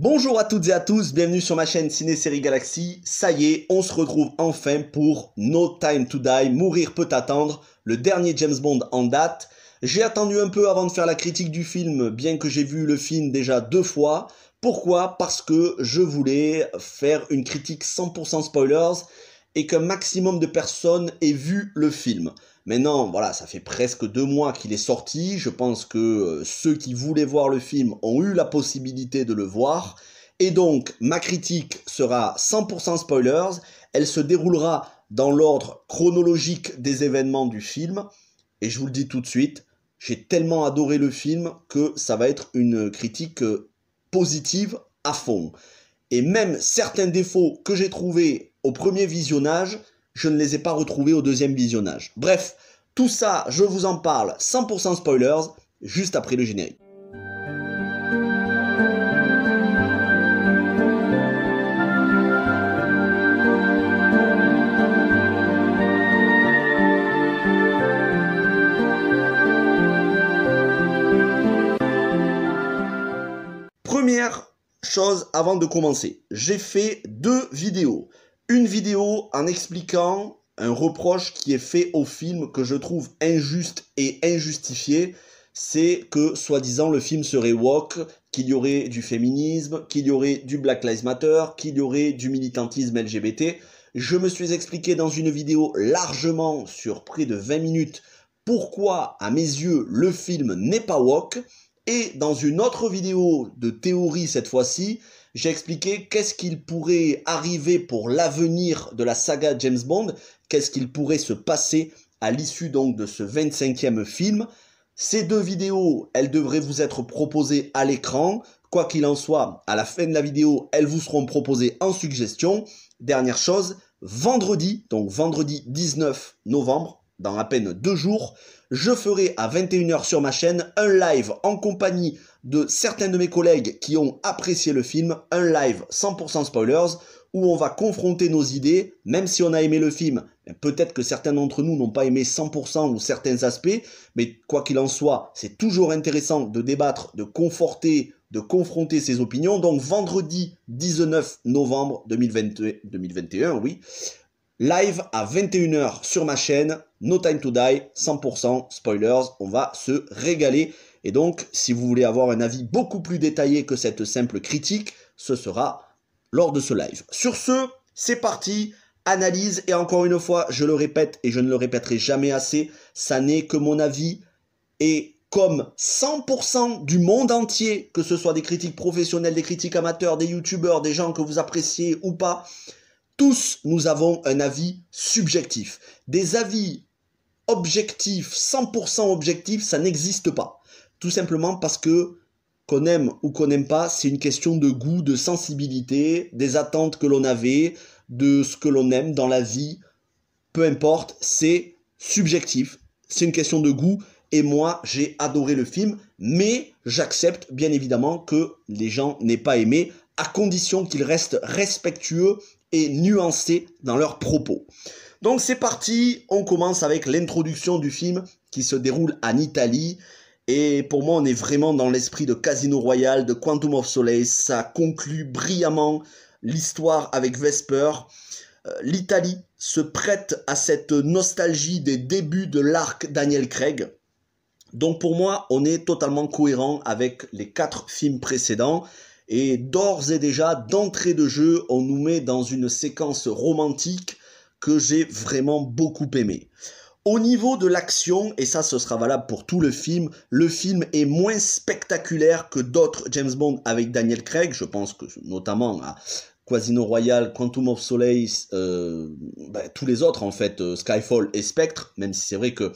Bonjour à toutes et à tous, bienvenue sur ma chaîne Ciné-Série Galaxy. Ça y est, on se retrouve enfin pour No Time to Die, Mourir peut attendre, le dernier James Bond en date. J'ai attendu un peu avant de faire la critique du film, bien que j'ai vu le film déjà deux fois. Pourquoi Parce que je voulais faire une critique 100% spoilers et qu'un maximum de personnes aient vu le film. Maintenant, voilà, ça fait presque deux mois qu'il est sorti. Je pense que euh, ceux qui voulaient voir le film ont eu la possibilité de le voir. Et donc, ma critique sera 100% spoilers. Elle se déroulera dans l'ordre chronologique des événements du film. Et je vous le dis tout de suite, j'ai tellement adoré le film que ça va être une critique euh, positive à fond. Et même certains défauts que j'ai trouvés au premier visionnage, je ne les ai pas retrouvés au deuxième visionnage. Bref, tout ça, je vous en parle 100% spoilers, juste après le générique. Première chose avant de commencer, j'ai fait deux vidéos une vidéo en expliquant un reproche qui est fait au film que je trouve injuste et injustifié, c'est que soi-disant le film serait woke, qu'il y aurait du féminisme, qu'il y aurait du Black Lives Matter, qu'il y aurait du militantisme LGBT. Je me suis expliqué dans une vidéo largement sur près de 20 minutes pourquoi à mes yeux le film n'est pas woke et dans une autre vidéo de théorie cette fois-ci, j'ai expliqué qu'est-ce qu'il pourrait arriver pour l'avenir de la saga James Bond, qu'est-ce qu'il pourrait se passer à l'issue donc de ce 25e film. Ces deux vidéos, elles devraient vous être proposées à l'écran. Quoi qu'il en soit, à la fin de la vidéo, elles vous seront proposées en suggestion. Dernière chose, vendredi, donc vendredi 19 novembre, dans à peine deux jours, je ferai à 21h sur ma chaîne un live en compagnie de certains de mes collègues qui ont apprécié le film, un live 100% spoilers, où on va confronter nos idées, même si on a aimé le film. Peut-être que certains d'entre nous n'ont pas aimé 100% ou certains aspects, mais quoi qu'il en soit, c'est toujours intéressant de débattre, de conforter, de confronter ses opinions. Donc vendredi 19 novembre 2021, oui, live à 21h sur ma chaîne, No Time to Die, 100% spoilers, on va se régaler. Et donc, si vous voulez avoir un avis beaucoup plus détaillé que cette simple critique, ce sera lors de ce live. Sur ce, c'est parti, analyse, et encore une fois, je le répète et je ne le répéterai jamais assez, ça n'est que mon avis, et comme 100% du monde entier, que ce soit des critiques professionnelles, des critiques amateurs, des youtubeurs, des gens que vous appréciez ou pas, tous nous avons un avis subjectif. Des avis objectifs, 100% objectifs, ça n'existe pas. Tout simplement parce que qu'on aime ou qu'on n'aime pas, c'est une question de goût, de sensibilité, des attentes que l'on avait, de ce que l'on aime dans la vie. Peu importe, c'est subjectif, c'est une question de goût. Et moi, j'ai adoré le film, mais j'accepte bien évidemment que les gens n'aient pas aimé, à condition qu'ils restent respectueux et nuancés dans leurs propos. Donc c'est parti, on commence avec l'introduction du film qui se déroule en Italie. Et pour moi, on est vraiment dans l'esprit de Casino Royale, de Quantum of Solace. Ça conclut brillamment l'histoire avec Vesper. Euh, L'Italie se prête à cette nostalgie des débuts de l'arc Daniel Craig. Donc pour moi, on est totalement cohérent avec les quatre films précédents. Et d'ores et déjà, d'entrée de jeu, on nous met dans une séquence romantique que j'ai vraiment beaucoup aimée. Au niveau de l'action, et ça ce sera valable pour tout le film, le film est moins spectaculaire que d'autres James Bond avec Daniel Craig, je pense que notamment à Quasino Royale, Quantum of Solace, euh, ben, tous les autres en fait, euh, Skyfall et Spectre, même si c'est vrai que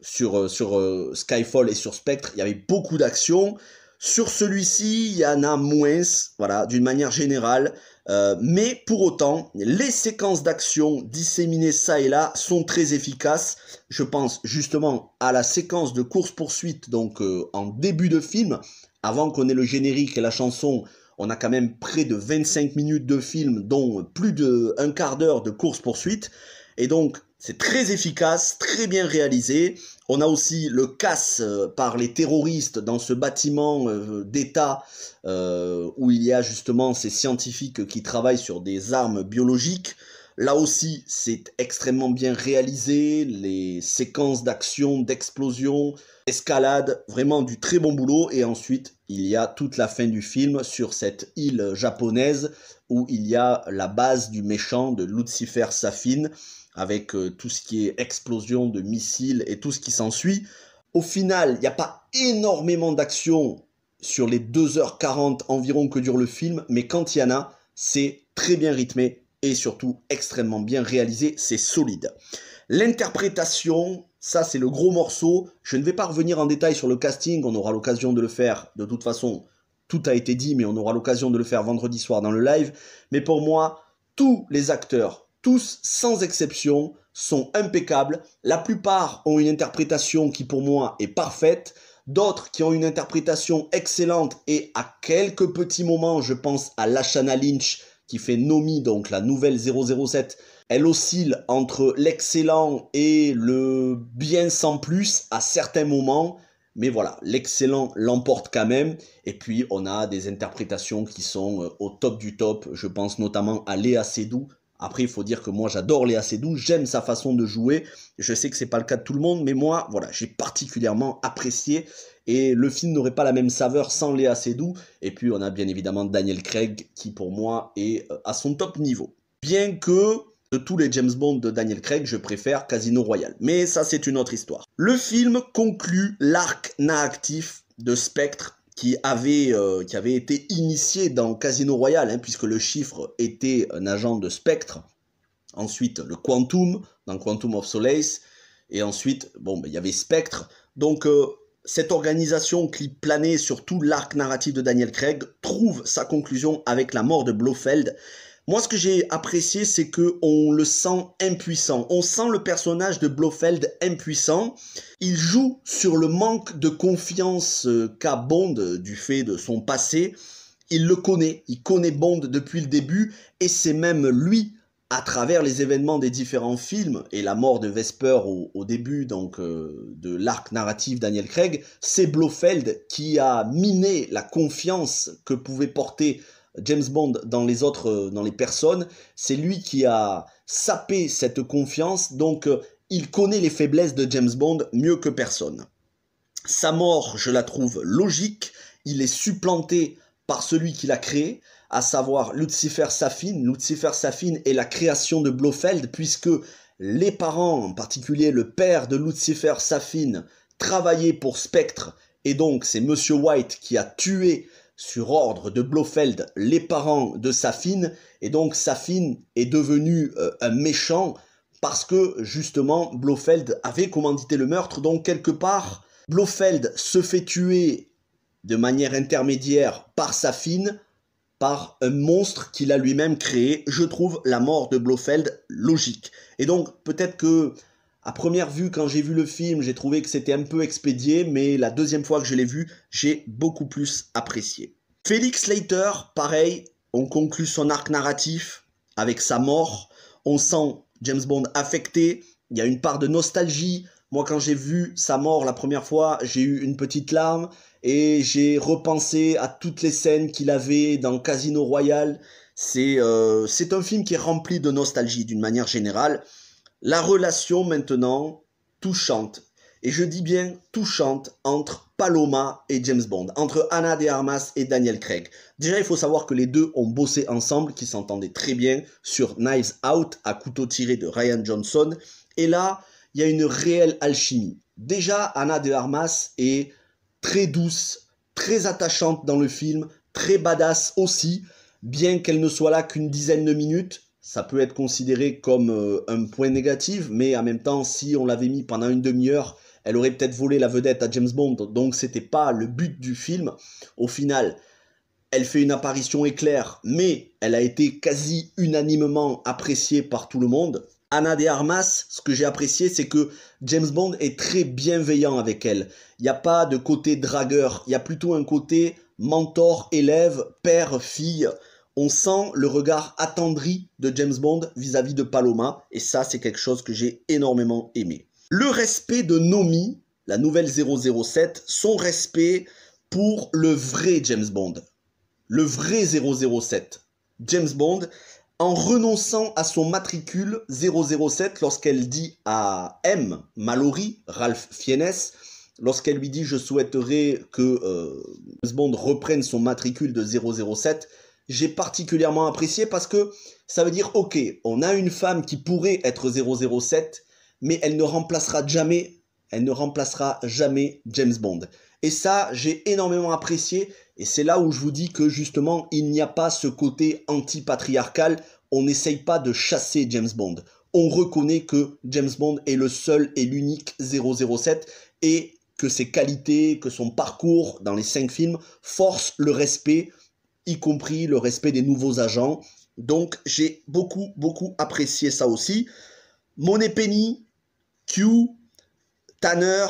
sur, euh, sur Skyfall et sur Spectre, il y avait beaucoup d'action. Sur celui-ci, il y en a moins, voilà, d'une manière générale. Euh, mais pour autant, les séquences d'action disséminées ça et là sont très efficaces. Je pense justement à la séquence de course-poursuite, donc euh, en début de film, avant qu'on ait le générique et la chanson. On a quand même près de 25 minutes de film, dont plus d'un quart d'heure de course-poursuite. Et donc, c'est très efficace, très bien réalisé. On a aussi le casse euh, par les terroristes dans ce bâtiment euh, d'État euh, où il y a justement ces scientifiques qui travaillent sur des armes biologiques. Là aussi, c'est extrêmement bien réalisé, les séquences d'action, d'explosion, escalade, vraiment du très bon boulot. Et ensuite, il y a toute la fin du film sur cette île japonaise où il y a la base du méchant de Lucifer Safin avec euh, tout ce qui est explosion de missiles et tout ce qui s'ensuit. Au final, il n'y a pas énormément d'action sur les 2h40 environ que dure le film, mais quand il y en a, c'est très bien rythmé et surtout extrêmement bien réalisé, c'est solide. L'interprétation, ça c'est le gros morceau, je ne vais pas revenir en détail sur le casting, on aura l'occasion de le faire de toute façon, tout a été dit, mais on aura l'occasion de le faire vendredi soir dans le live, mais pour moi, tous les acteurs tous, sans exception, sont impeccables. La plupart ont une interprétation qui pour moi est parfaite. D'autres qui ont une interprétation excellente et à quelques petits moments, je pense à Lashana Lynch qui fait Nomi, donc la nouvelle 007. Elle oscille entre l'excellent et le bien sans plus à certains moments. Mais voilà, l'excellent l'emporte quand même. Et puis, on a des interprétations qui sont euh, au top du top. Je pense notamment à Léa Seydoux, après, il faut dire que moi, j'adore Léa Seydoux, j'aime sa façon de jouer. Je sais que c'est pas le cas de tout le monde, mais moi, voilà, j'ai particulièrement apprécié. Et le film n'aurait pas la même saveur sans Léa Seydoux. Et puis, on a bien évidemment Daniel Craig, qui pour moi est euh, à son top niveau. Bien que, de tous les James Bond de Daniel Craig, je préfère Casino Royale. Mais ça, c'est une autre histoire. Le film conclut l'arc naactif de Spectre qui avait, euh, qui avait été initié dans Casino Royale, hein, puisque le chiffre était un agent de spectre. Ensuite, le Quantum, dans Quantum of Solace. Et ensuite, bon, ben, il y avait Spectre. Donc, euh, cette organisation qui planait sur tout l'arc narratif de Daniel Craig trouve sa conclusion avec la mort de Blofeld. Moi, ce que j'ai apprécié, c'est que on le sent impuissant. On sent le personnage de Blofeld impuissant. Il joue sur le manque de confiance euh, qu'a Bond euh, du fait de son passé. Il le connaît, il connaît Bond depuis le début, et c'est même lui, à travers les événements des différents films et la mort de Vesper au, début donc euh, de l'arc narratif Daniel Craig, c'est Blofeld qui a miné la confiance que pouvait porter James Bond dans les autres, euh, dans les personnes, c'est lui qui a sapé cette confiance, donc euh, il connaît les faiblesses de James Bond mieux que personne. Sa mort, je la trouve logique, il est supplanté par celui qui l'a créé, à savoir Lucifer Safin. Lucifer Safin est la création de Blofeld, puisque les parents, en particulier le père de Lucifer Safin, travaillaient pour Spectre, et donc c'est Monsieur White qui a tué sur ordre de Blofeld, les parents de Safine, et donc Safine est devenu euh, un méchant parce que justement Blofeld avait commandité le meurtre, donc quelque part, Blofeld se fait tuer de manière intermédiaire par Safine, par un monstre qu'il a lui-même créé. Je trouve la mort de Blofeld logique. Et donc peut-être que à première vue, quand j'ai vu le film, j'ai trouvé que c'était un peu expédié, mais la deuxième fois que je l'ai vu, j'ai beaucoup plus apprécié. Félix Slater, pareil, on conclut son arc narratif avec sa mort. On sent James Bond affecté, il y a une part de nostalgie. Moi, quand j'ai vu sa mort la première fois, j'ai eu une petite larme et j'ai repensé à toutes les scènes qu'il avait dans Casino Royale. C'est euh, un film qui est rempli de nostalgie d'une manière générale. La relation maintenant touchante, et je dis bien touchante, entre Paloma et James Bond, entre Anna de Armas et Daniel Craig. Déjà, il faut savoir que les deux ont bossé ensemble, qui s'entendaient très bien sur Knives Out à couteau tiré de Ryan Johnson, et là, il y a une réelle alchimie. Déjà, Anna de Armas est très douce, très attachante dans le film, très badass aussi, bien qu'elle ne soit là qu'une dizaine de minutes, ça peut être considéré comme euh, un point négatif, mais en même temps, si on l'avait mis pendant une demi-heure, elle aurait peut-être volé la vedette à James Bond, donc c'était pas le but du film. Au final, elle fait une apparition éclair, mais elle a été quasi unanimement appréciée par tout le monde. Anna de Armas, ce que j'ai apprécié, c'est que James Bond est très bienveillant avec elle. Il n'y a pas de côté dragueur, il y a plutôt un côté mentor, élève, père, fille on sent le regard attendri de James Bond vis-à-vis de Paloma, et ça c'est quelque chose que j'ai énormément aimé. Le respect de Nomi, la nouvelle 007, son respect pour le vrai James Bond, le vrai 007, James Bond, en renonçant à son matricule 007 lorsqu'elle dit à M, Mallory, Ralph Fiennes, lorsqu'elle lui dit je souhaiterais que euh, James Bond reprenne son matricule de 007, j'ai particulièrement apprécié parce que ça veut dire, ok, on a une femme qui pourrait être 007, mais elle ne remplacera jamais, elle ne remplacera jamais James Bond. Et ça, j'ai énormément apprécié, et c'est là où je vous dis que justement, il n'y a pas ce côté anti-patriarcal, on n'essaye pas de chasser James Bond. On reconnaît que James Bond est le seul et l'unique 007, et que ses qualités, que son parcours dans les cinq films force le respect y compris le respect des nouveaux agents. Donc j'ai beaucoup, beaucoup apprécié ça aussi. Monet Penny, Q, Tanner,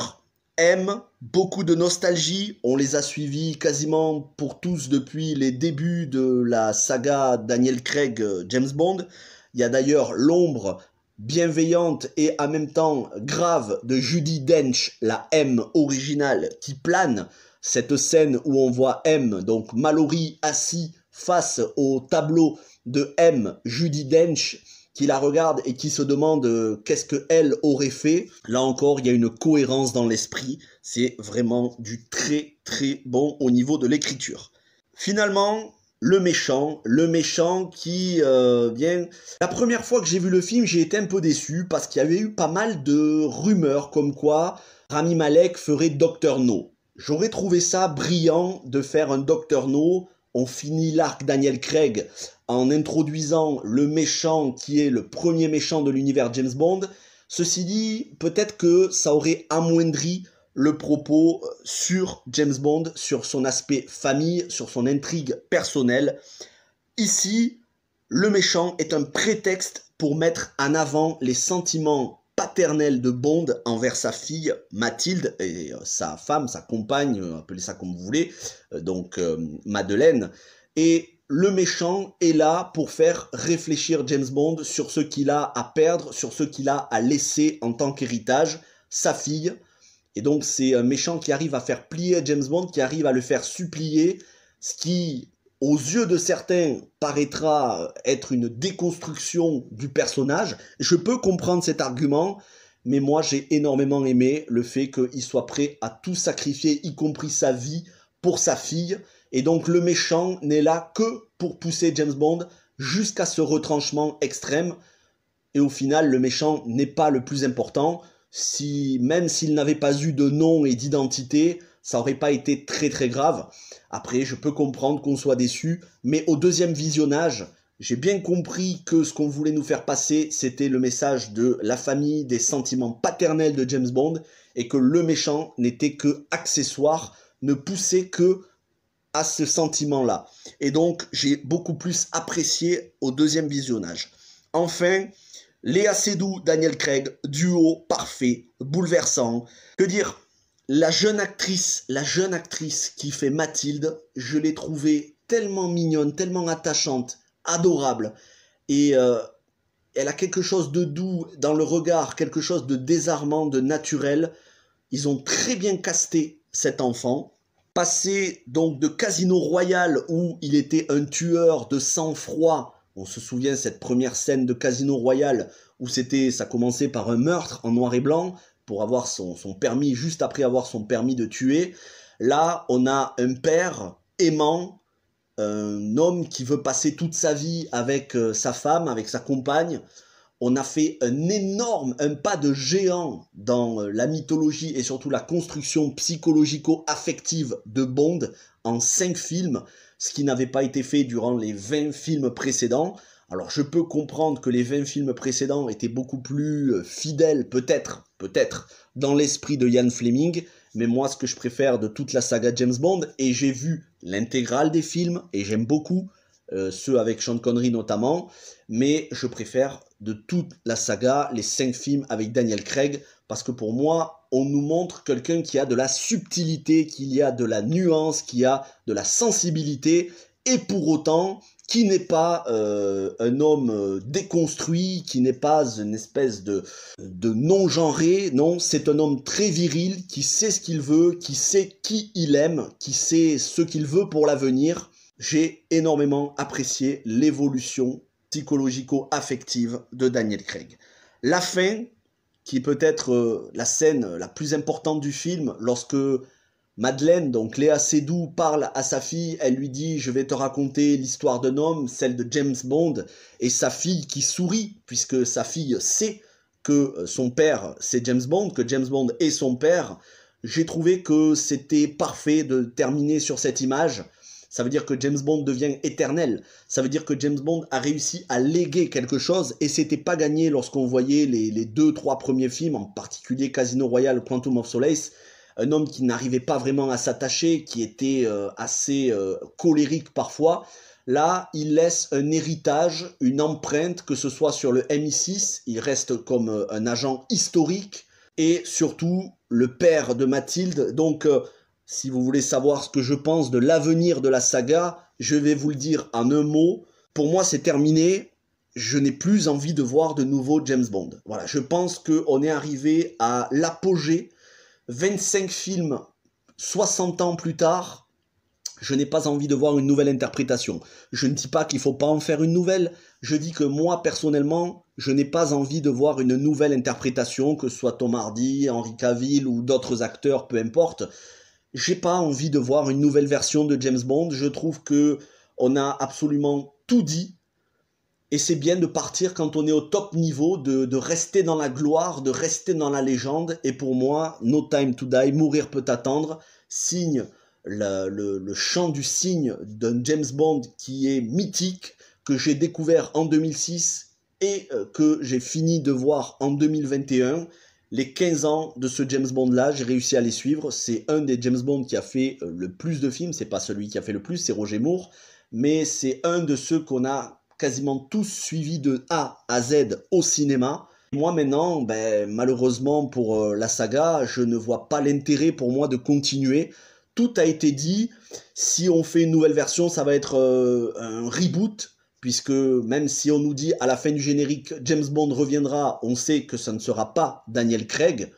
M, beaucoup de nostalgie. On les a suivis quasiment pour tous depuis les débuts de la saga Daniel Craig euh, James Bond. Il y a d'ailleurs l'ombre bienveillante et en même temps grave de Judy Dench, la M originale, qui plane cette scène où on voit M, donc Mallory, assis face au tableau de M, Judy Dench, qui la regarde et qui se demande euh, qu'est-ce qu'elle aurait fait. Là encore, il y a une cohérence dans l'esprit. C'est vraiment du très très bon au niveau de l'écriture. Finalement, le méchant, le méchant qui euh, La première fois que j'ai vu le film, j'ai été un peu déçu parce qu'il y avait eu pas mal de rumeurs comme quoi Rami Malek ferait Docteur No. J'aurais trouvé ça brillant de faire un Docteur No. On finit l'arc Daniel Craig en introduisant le méchant qui est le premier méchant de l'univers James Bond. Ceci dit, peut-être que ça aurait amoindri le propos euh, sur James Bond, sur son aspect famille, sur son intrigue personnelle. Ici, le méchant est un prétexte pour mettre en avant les sentiments paternel de Bond envers sa fille Mathilde et euh, sa femme, sa compagne, euh, appelez ça comme vous voulez, euh, donc Madeleine. Et le méchant est là pour faire réfléchir James Bond sur ce qu'il a à perdre, sur ce qu'il a à laisser en tant qu'héritage, sa fille. Et donc c'est un méchant qui arrive à faire plier James Bond, qui arrive à le faire supplier, ce qui aux yeux de certains, paraîtra être une déconstruction du personnage. Je peux comprendre cet argument, mais moi j'ai énormément aimé le fait qu'il soit prêt à tout sacrifier, y compris sa vie, pour sa fille. Et donc le méchant n'est là que pour pousser James Bond jusqu'à ce retranchement extrême. Et au final, le méchant n'est pas le plus important. Si, même s'il n'avait pas eu de nom et d'identité, ça aurait pas été très très grave. Après, je peux comprendre qu'on soit déçu, mais au deuxième visionnage, j'ai bien compris que ce qu'on voulait nous faire passer, c'était le message de la famille, des sentiments paternels de James Bond, et que le méchant n'était que accessoire, ne poussait que à ce sentiment-là. Et donc, j'ai beaucoup plus apprécié au deuxième visionnage. Enfin, Léa doux Daniel Craig, duo parfait, bouleversant. Que dire la jeune actrice, la jeune actrice qui fait Mathilde, je l'ai trouvée tellement mignonne, tellement attachante, adorable. Et euh, elle a quelque chose de doux dans le regard, quelque chose de désarmant, de naturel. Ils ont très bien casté cet enfant. Passé donc de Casino Royal où il était un tueur de sang-froid. On se souvient cette première scène de Casino Royal où c'était ça commençait par un meurtre en noir et blanc, pour avoir son, permis, juste après avoir son permis de tuer. Là, on a un père aimant, un homme qui veut passer toute sa vie avec euh, sa femme, avec sa compagne. On a fait un énorme, un pas de géant dans euh, la mythologie et surtout la construction psychologico-affective de Bond en cinq films, ce qui n'avait pas été fait durant les 20 films précédents. Alors je peux comprendre que les 20 films précédents étaient beaucoup plus euh, fidèles, peut-être, peut-être, dans l'esprit de Ian Fleming, mais moi ce que je préfère de toute la saga James Bond, et j'ai vu l'intégrale des films, et j'aime beaucoup, euh, ceux avec Sean Connery notamment, mais je préfère de toute la saga les 5 films avec Daniel Craig, parce que pour moi, on nous montre quelqu'un qui a de la subtilité, qu'il y a de la nuance, qui a de la sensibilité, et pour autant, qui n'est pas euh, un homme euh, déconstruit, qui n'est pas une espèce de, de non-genré, non, c'est un homme très viril, qui sait ce qu'il veut, qui sait qui il aime, qui sait ce qu'il veut pour l'avenir. J'ai énormément apprécié l'évolution psychologico-affective de Daniel Craig. La fin, qui peut-être euh, la scène la plus importante du film, lorsque Madeleine, donc Léa Seydoux, parle à sa fille, elle lui dit Je vais te raconter l'histoire d'un homme, celle de James Bond, et sa fille qui sourit, puisque sa fille sait que euh, son père c'est James Bond, que James Bond est son père. J'ai trouvé que c'était parfait de terminer sur cette image. Ça veut dire que James Bond devient éternel. Ça veut dire que James Bond a réussi à léguer quelque chose et c'était pas gagné lorsqu'on voyait les, les deux, trois premiers films, en particulier Casino Royale, Quantum of Solace un homme qui n'arrivait pas vraiment à s'attacher, qui était euh, assez euh, colérique parfois. Là, il laisse un héritage, une empreinte, que ce soit sur le MI6, il reste comme euh, un agent historique, et surtout le père de Mathilde. Donc, si vous voulez savoir ce que je pense de l'avenir de la saga, je vais vous le dire en un mot. Pour moi, c'est terminé. Je n'ai plus envie de voir de nouveau James Bond. Voilà, je pense qu'on est arrivé à l'apogée 25 films 60 ans plus tard, je n'ai pas envie de voir une nouvelle interprétation. Je ne dis pas qu'il ne faut pas en faire une nouvelle, je dis que moi personnellement, je n'ai pas envie de voir une nouvelle interprétation, que ce soit Tom Hardy, Henri Cavill ou d'autres acteurs, peu importe. J'ai pas envie de voir une nouvelle version de James Bond. Je trouve que on a absolument tout dit et c'est bien de partir quand on est au top niveau, de, rester dans la gloire, de rester dans la légende. Et pour moi, No Time to Die, Mourir peut attendre, signe le, chant du signe d'un James Bond qui est mythique, que j'ai découvert en 2006 et euh, que j'ai fini de voir en 2021. Les 15 ans de ce James Bond-là, j'ai réussi à les suivre. C'est un des James Bond qui a fait euh, le plus de films. C'est pas celui qui a fait le plus, c'est Roger Moore. Mais c'est un de ceux qu'on a quasiment tous suivis de A à Z au cinéma. Moi maintenant, ben, malheureusement pour euh, la saga, je ne vois pas l'intérêt pour moi de continuer. Tout a été dit. Si on fait une nouvelle version, ça va être euh, un reboot puisque même si on nous dit à la fin du générique James Bond reviendra, on sait que ça ne sera pas Daniel Craig.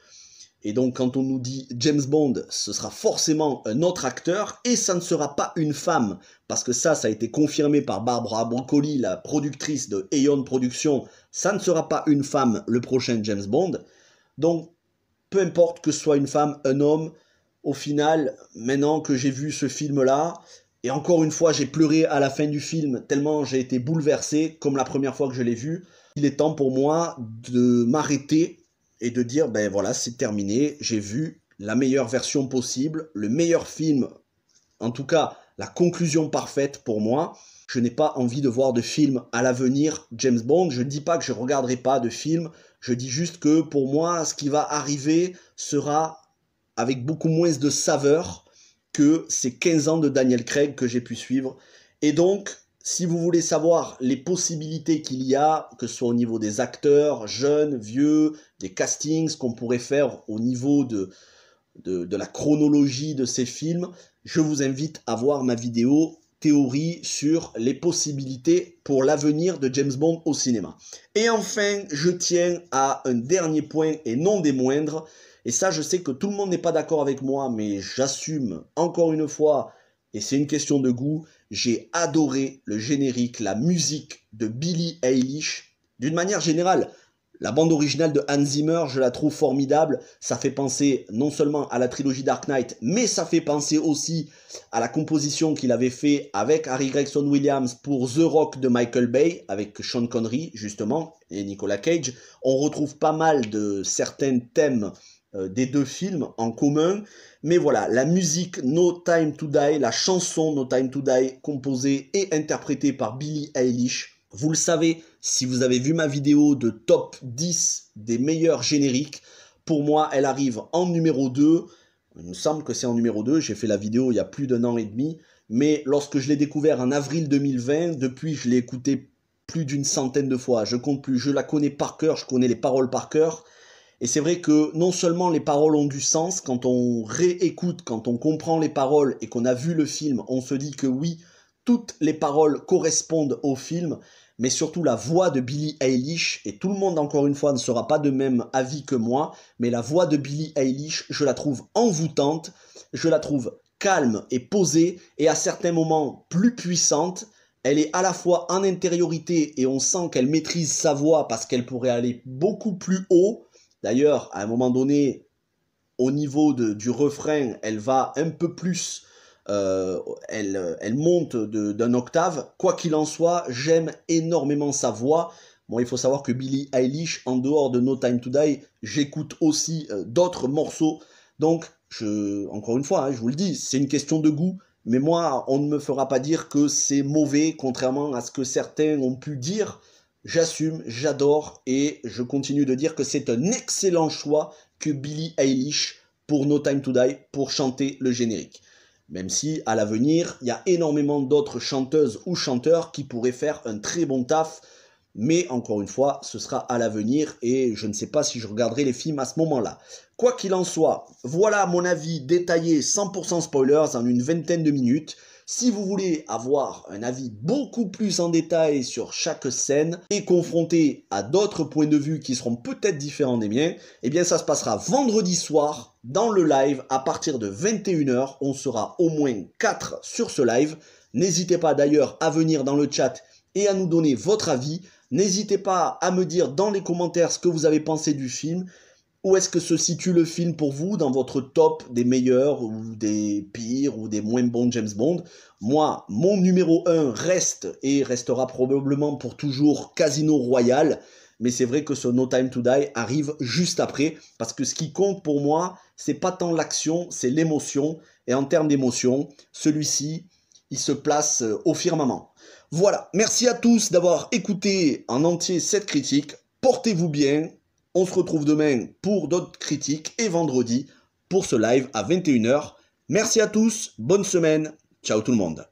Et donc quand on nous dit James Bond, ce sera forcément un autre acteur et ça ne sera pas une femme, parce que ça, ça a été confirmé par Barbara Broccoli, la productrice de Aeon Productions, ça ne sera pas une femme le prochain James Bond. Donc peu importe que ce soit une femme, un homme, au final, maintenant que j'ai vu ce film-là, et encore une fois, j'ai pleuré à la fin du film, tellement j'ai été bouleversé, comme la première fois que je l'ai vu, il est temps pour moi de m'arrêter et de dire ben voilà, c'est terminé, j'ai vu la meilleure version possible, le meilleur film, en tout cas la conclusion parfaite pour moi. Je n'ai pas envie de voir de film à l'avenir James Bond. Je ne dis pas que je ne regarderai pas de film. Je dis juste que pour moi, ce qui va arriver sera avec beaucoup moins de saveur que ces 15 ans de Daniel Craig que j'ai pu suivre. Et donc, si vous voulez savoir les possibilités qu'il y a, que ce soit au niveau des acteurs, jeunes, vieux, des castings qu'on pourrait faire au niveau de, la chronologie de ces films, je vous invite à voir ma vidéo théorie sur les possibilités pour l'avenir de James Bond au cinéma. Et enfin, je tiens à un dernier point et non des moindres, et ça je sais que tout le monde n'est pas d'accord avec moi, mais j'assume encore une fois, et c'est une question de goût, j'ai adoré le générique, la musique de Billie Eilish. D'une manière générale, la bande originale de Hans Zimmer, je la trouve formidable. Ça fait penser non seulement à la trilogie Dark Knight, mais ça fait penser aussi à la composition qu'il avait fait avec Harry Gregson Williams pour The Rock de Michael Bay, avec Sean Connery justement et Nicolas Cage. On retrouve pas mal de certains thèmes euh, des deux films en commun. Mais voilà, la musique No Time to Die, la chanson No Time to Die, composée et interprétée par Billie Eilish. Vous le savez, si vous avez vu ma vidéo de top 10 des meilleurs génériques, pour moi, elle arrive en numéro 2. Il me semble que c'est en numéro 2, j'ai fait la vidéo il y a plus d'un an et demi. Mais lorsque je l'ai découvert en avril 2020, depuis je l'ai écoutée plus d'une centaine de fois. Je compte plus, je la connais par cœur, je connais les paroles par cœur. Et c'est vrai que non seulement les paroles ont du sens, quand on réécoute, quand on comprend les paroles et qu'on a vu le film, on se dit que oui, toutes les paroles correspondent au film, mais surtout la voix de Billie Eilish, et tout le monde encore une fois ne sera pas de même avis que moi, mais la voix de Billie Eilish, je la trouve envoûtante, je la trouve calme et posée, et à certains moments plus puissante. Elle est à la fois en intériorité et on sent qu'elle maîtrise sa voix parce qu'elle pourrait aller beaucoup plus haut, D'ailleurs, à un moment donné, au niveau du refrain, elle va un peu plus, euh, elle, monte d'un octave. Quoi qu'il en soit, j'aime énormément sa voix. Bon, il faut savoir que Billie Eilish, en dehors de No Time to Die, j'écoute aussi euh, d'autres morceaux. Donc, encore une fois, hein, je vous le dis, c'est une question de goût. Mais moi, on ne me fera pas dire que c'est mauvais, contrairement à ce que certains ont pu dire j'assume, j'adore et je continue de dire que c'est un excellent choix que Billie Eilish pour No Time to Die pour chanter le générique. Même si à l'avenir, il y a énormément d'autres chanteuses ou chanteurs qui pourraient faire un très bon taf, mais encore une fois, ce sera à l'avenir et je ne sais pas si je regarderai les films à ce moment-là. Quoi qu'il en soit, voilà mon avis détaillé 100% spoilers en une vingtaine de minutes. Si vous voulez avoir un avis beaucoup plus en détail sur chaque scène et confronté à d'autres points de vue qui seront peut-être différents des miens, eh bien ça se passera vendredi soir dans le live à partir de 21h. On sera au moins 4 sur ce live. N'hésitez pas d'ailleurs à venir dans le chat et à nous donner votre avis. N'hésitez pas à me dire dans les commentaires ce que vous avez pensé du film. Où est-ce que se situe le film pour vous dans votre top des meilleurs ou des pires ou des moins bons James Bond Moi, mon numéro 1 reste et restera probablement pour toujours Casino Royale. Mais c'est vrai que ce No Time to Die arrive juste après, parce que ce qui compte pour moi, c'est pas tant l'action, c'est l'émotion. Et en termes d'émotion, celui-ci, il se place euh, au firmament. Voilà, merci à tous d'avoir écouté en entier cette critique. Portez-vous bien, on se retrouve demain pour d'autres critiques et vendredi pour ce live à 21h. Merci à tous, bonne semaine, ciao tout le monde.